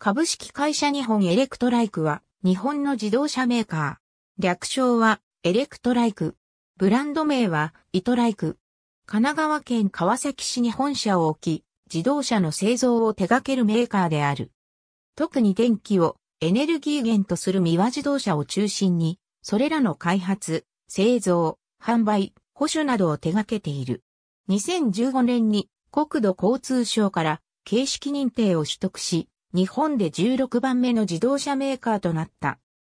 株式会社日本エレクトライクは日本の自動車メーカー。略称はエレクトライク。ブランド名はイトライク。神奈川県川崎市に本社を置き、自動車の製造を手掛けるメーカーである。特に電気をエネルギー源とするミワ自動車を中心に、それらの開発、製造、販売、保守などを手掛けている。2015年に国土交通省から形式認定を取得し、日本で16番目の自動車メーカーとなった。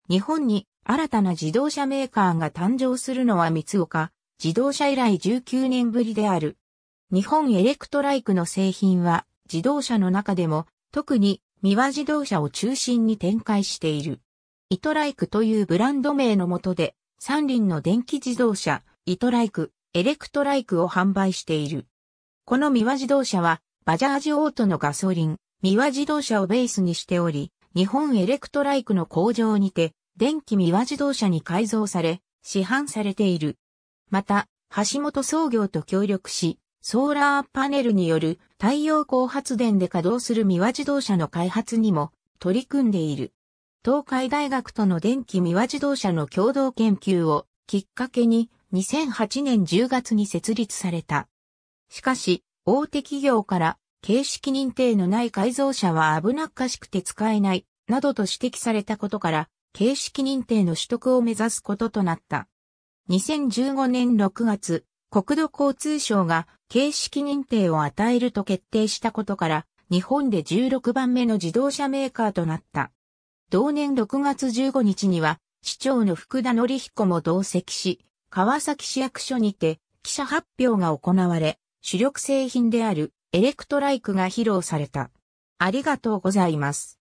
日本に新たな自動車メーカーが誕生するのは三岡、自動車以来19年ぶりである。日本エレクトライクの製品は自動車の中でも特に三輪自動車を中心に展開している。イトライクというブランド名のもとで三輪の電気自動車、イトライク、エレクトライクを販売している。この三輪自動車はバジャージオートのガソリン、ミワ自動車をベースにしており、日本エレクトライクの工場にて、電気ミワ自動車に改造され、市販されている。また、橋本創業と協力し、ソーラーパネルによる太陽光発電で稼働するミワ自動車の開発にも取り組んでいる。東海大学との電気ミワ自動車の共同研究をきっかけに2008年10月に設立された。しかし、大手企業から形式認定のない改造車は危なっかしくて使えない、などと指摘されたことから、形式認定の取得を目指すこととなった。2015年6月、国土交通省が形式認定を与えると決定したことから、日本で16番目の自動車メーカーとなった。同年6月15日には、市長の福田則彦も同席し、川崎市役所にて記者発表が行われ、主力製品であるエレクトライクが披露された。ありがとうございます。